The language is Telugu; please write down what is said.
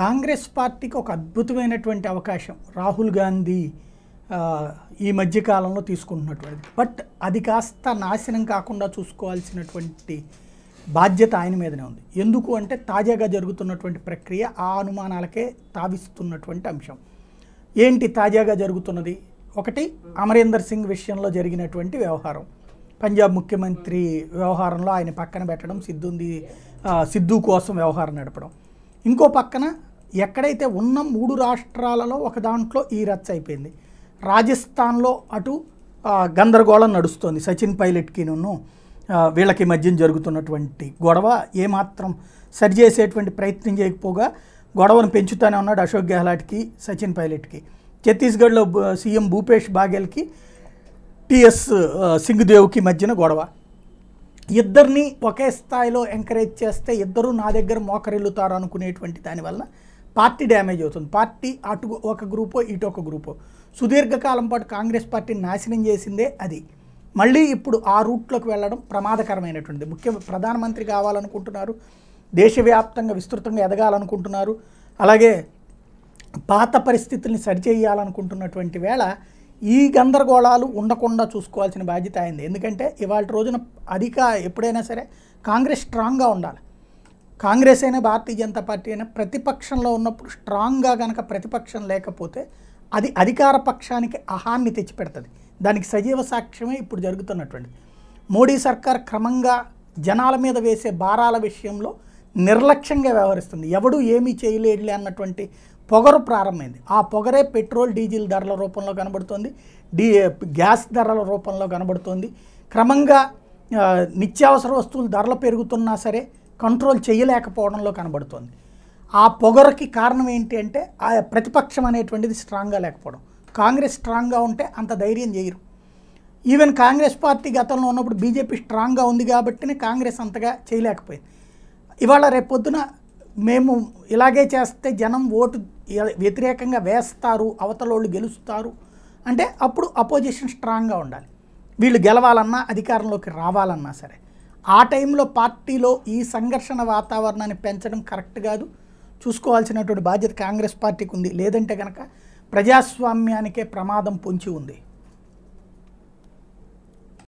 కాంగ్రెస్ పార్టీకి ఒక అద్భుతమైనటువంటి అవకాశం రాహుల్ గాంధీ ఈ మధ్యకాలంలో తీసుకుంటున్నటువంటి బట్ అది కాస్త నాశనం కాకుండా చూసుకోవాల్సినటువంటి బాధ్యత ఆయన మీదనే ఉంది ఎందుకు అంటే తాజాగా జరుగుతున్నటువంటి ప్రక్రియ ఆ అనుమానాలకే తావిస్తున్నటువంటి అంశం ఏంటి తాజాగా జరుగుతున్నది ఒకటి అమరేందర్ సింగ్ విషయంలో జరిగినటువంటి వ్యవహారం పంజాబ్ ముఖ్యమంత్రి వ్యవహారంలో ఆయన పక్కన పెట్టడం సిద్ధుంది సిద్ధు కోసం వ్యవహారం నడపడం ఇంకో పక్కన ఎక్కడైతే ఉన్న మూడు రాష్ట్రాలలో ఒక దాంట్లో ఈ రచ్చ అయిపోయింది రాజస్థాన్లో అటు గందరగోళం నడుస్తుంది సచిన్ పైలట్కి నన్ను వీళ్ళకి మధ్యన జరుగుతున్నటువంటి గొడవ ఏమాత్రం సరి చేసేటువంటి ప్రయత్నం చేయకపోగా గొడవను పెంచుతూనే ఉన్నాడు అశోక్ గెహ్లాట్కి సచిన్ పైలట్కి ఛత్తీస్గఢ్లో సీఎం భూపేష్ బాగెల్కి టిఎస్ సింగ్దేవ్కి మధ్యన గొడవ ఇద్దరిని ఒకే స్థాయిలో ఎంకరేజ్ చేస్తే ఇద్దరు నా దగ్గర మోకరిల్లుతారు అనుకునేటువంటి దానివల్ల పార్టీ డ్యామేజ్ అవుతుంది పార్టీ అటు ఒక గ్రూపో ఇటు ఒక గ్రూపో సుదీర్ఘకాలం పాటు కాంగ్రెస్ పార్టీని నాశనం చేసిందే అది మళ్ళీ ఇప్పుడు ఆ రూట్లోకి వెళ్ళడం ప్రమాదకరమైనటువంటి ముఖ్య ప్రధానమంత్రి కావాలనుకుంటున్నారు దేశవ్యాప్తంగా విస్తృతంగా ఎదగాలనుకుంటున్నారు అలాగే పాత పరిస్థితుల్ని సరిచేయాలనుకుంటున్నటువంటి వేళ ఈ గందరగోళాలు ఉండకుండా చూసుకోవాల్సిన బాధ్యత అయింది ఎందుకంటే ఇవాళ రోజున అధిక ఎప్పుడైనా సరే కాంగ్రెస్ స్ట్రాంగ్గా ఉండాలి కాంగ్రెస్ అయినా భారతీయ జనతా పార్టీ అయినా ప్రతిపక్షంలో ఉన్నప్పుడు స్ట్రాంగ్గా కనుక ప్రతిపక్షం లేకపోతే అది అధికార పక్షానికి అహాన్ని తెచ్చిపెడుతుంది దానికి సజీవ సాక్ష్యమే ఇప్పుడు జరుగుతున్నటువంటిది మోడీ సర్కార్ క్రమంగా జనాల మీద వేసే భారాల విషయంలో నిర్లక్ష్యంగా వ్యవహరిస్తుంది ఎవడు ఏమీ చేయలేడులే అన్నటువంటి పొగరు ప్రారంభమైంది ఆ పొగరే పెట్రోల్ డీజిల్ ధరల రూపంలో కనబడుతోంది డీ గ్యాస్ ధరల రూపంలో కనబడుతోంది క్రమంగా నిత్యావసర వస్తువులు ధరలు పెరుగుతున్నా సరే కంట్రోల్ చేయలేకపోవడంలో కనబడుతోంది ఆ పొగరకి కారణం ఏంటి అంటే ఆ ప్రతిపక్షం అనేటువంటిది స్ట్రాంగ్గా లేకపోవడం కాంగ్రెస్ స్ట్రాంగ్గా ఉంటే అంత ధైర్యం చేయరు ఈవెన్ కాంగ్రెస్ పార్టీ గతంలో ఉన్నప్పుడు బీజేపీ స్ట్రాంగ్గా ఉంది కాబట్టినే కాంగ్రెస్ అంతగా చేయలేకపోయింది ఇవాళ రేపొద్దున మేము ఇలాగే చేస్తే జనం ఓటు వ్యతిరేకంగా వేస్తారు అవతలోళ్ళు గెలుస్తారు అంటే అప్పుడు అపోజిషన్ స్ట్రాంగ్గా ఉండాలి వీళ్ళు గెలవాలన్నా అధికారంలోకి రావాలన్నా సరే ఆ టైంలో పార్టీలో ఈ సంఘర్షణ వాతావరణాన్ని పెంచడం కరెక్ట్ కాదు చూసుకోవాల్సినటువంటి బాధ్యత కాంగ్రెస్ పార్టీకి ఉంది లేదంటే కనుక ప్రజాస్వామ్యానికే ప్రమాదం పొంచి ఉంది